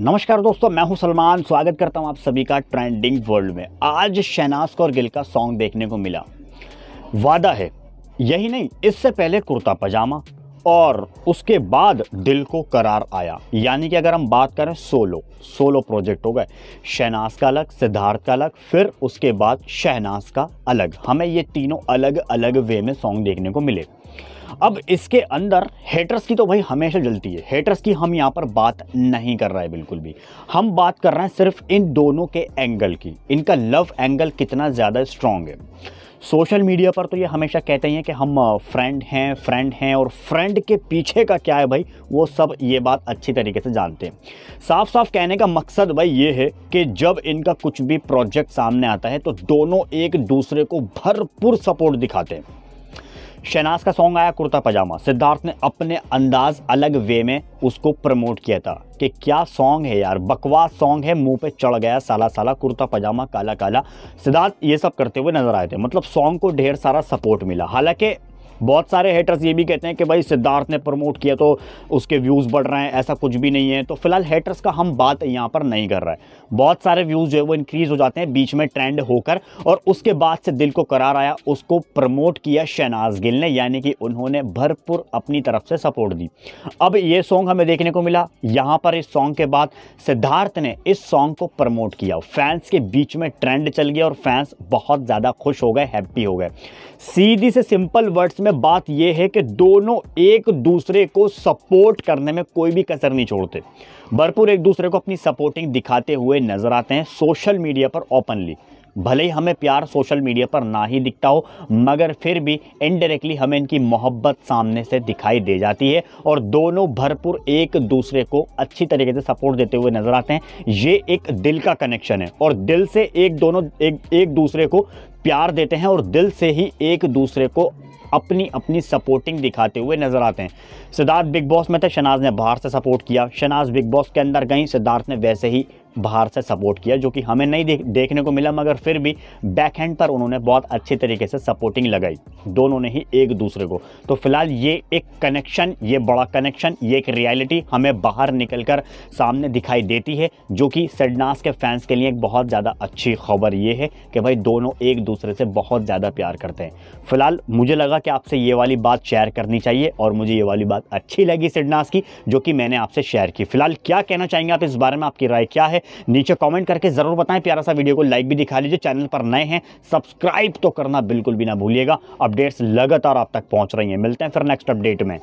नमस्कार दोस्तों मैं हूं सलमान स्वागत करता हूं आप सभी का ट्रेंडिंग वर्ल्ड में आज शहनाज कौर गिल का सॉन्ग देखने को मिला वादा है यही नहीं इससे पहले कुर्ता पजामा और उसके बाद दिल को करार आया यानी कि अगर हम बात करें सोलो सोलो प्रोजेक्ट हो गए शहनाज का अलग सिद्धार्थ का अलग फिर उसके बाद शहनाज का अलग हमें ये तीनों अलग अलग वे में सॉन्ग देखने को मिले अब इसके अंदर हेटर्स की तो भाई हमेशा जलती है हेटर्स की हम यहाँ पर बात नहीं कर रहे हैं बिल्कुल भी हम बात कर रहे हैं सिर्फ इन दोनों के एंगल की इनका लव एंगल कितना ज़्यादा स्ट्रॉन्ग है सोशल मीडिया पर तो ये हमेशा कहते हैं कि हम फ्रेंड हैं फ्रेंड हैं और फ्रेंड के पीछे का क्या है भाई वो सब ये बात अच्छी तरीके से जानते हैं साफ साफ कहने का मकसद भाई ये है कि जब इनका कुछ भी प्रोजेक्ट सामने आता है तो दोनों एक दूसरे को भरपूर सपोर्ट दिखाते हैं शहनाज का सॉन्ग आया कुर्ता पजामा सिद्धार्थ ने अपने अंदाज अलग वे में उसको प्रमोट किया था कि क्या सॉन्ग है यार बकवास सॉन्ग है मुंह पे चढ़ गया साला साला कुर्ता पजामा काला काला सिद्धार्थ ये सब करते हुए नजर आए थे मतलब सॉन्ग को ढेर सारा सपोर्ट मिला हालांकि बहुत सारे हेटर्स ये भी कहते हैं कि भाई सिद्धार्थ ने प्रमोट किया तो उसके व्यूज़ बढ़ रहे हैं ऐसा कुछ भी नहीं है तो फिलहाल हेटर्स का हम बात यहाँ पर नहीं कर रहे हैं बहुत सारे व्यूज़ जो है वो इंक्रीज़ हो जाते हैं बीच में ट्रेंड होकर और उसके बाद से दिल को करार आया उसको प्रमोट किया शहनाज गिल ने यानी कि उन्होंने भरपूर अपनी तरफ से सपोर्ट दी अब ये सॉन्ग हमें देखने को मिला यहाँ पर इस सॉन्ग के बाद सिद्धार्थ ने इस सॉन्ग को प्रमोट किया फैंस के बीच में ट्रेंड चल गया और फैंस बहुत ज़्यादा खुश हो गए हैप्पी हो गए सीधी से सिंपल वर्ड्स इसमें बात यह है कि दोनों एक दूसरे को सपोर्ट करने में कोई भी कसर नहीं छोड़ते भरपूर एक दूसरे को अपनी सपोर्टिंग दिखाते हुए नज़र आते हैं सोशल मीडिया पर ओपनली भले ही हमें प्यार सोशल मीडिया पर ना ही दिखता हो मगर फिर भी इनडायरेक्टली हमें इनकी मोहब्बत सामने से दिखाई दे जाती है और दोनों भरपूर एक दूसरे को अच्छी तरीके से सपोर्ट देते हुए नज़र आते हैं ये एक दिल का कनेक्शन है और दिल से एक दोनों एक एक दूसरे को प्यार देते हैं और दिल से ही एक दूसरे को अपनी अपनी सपोर्टिंग दिखाते हुए नजर आते हैं सिद्धार्थ बिग बॉस में थे शनाज ने बाहर से सपोर्ट किया शनाज बिग बॉस के अंदर गई सिद्धार्थ ने वैसे ही बाहर से सपोर्ट किया जो कि हमें नहीं देख, देखने को मिला मगर फिर भी बैक हैंड पर उन्होंने बहुत अच्छे तरीके से सपोर्टिंग लगाई दोनों ने ही एक दूसरे को तो फिलहाल ये एक कनेक्शन ये बड़ा कनेक्शन ये एक रियलिटी हमें बाहर कर सामने दिखाई देती है जो कि सेडनास के फैंस के लिए एक बहुत ज़्यादा अच्छी खबर ये है कि भाई दोनों एक दूसरे से बहुत ज़्यादा प्यार करते हैं फिलहाल मुझे लगा कि आपसे ये वाली बात शेयर करनी चाहिए और मुझे ये वाली बात अच्छी लगी सिडनास की जो कि मैंने आपसे शेयर की फिलहाल क्या कहना चाहेंगे आप इस बारे में आपकी राय क्या है नीचे कॉमेंट करके ज़रूर बताएं प्यारा सा वीडियो को लाइक भी दिखा लीजिए चैनल पर नए हैं सब्सक्राइब तो करना बिल्कुल भी ना भूलिएगा अपडेट्स लगातार आप तक पहुँच रही हैं मिलते हैं फिर नेक्स्ट अपडेट में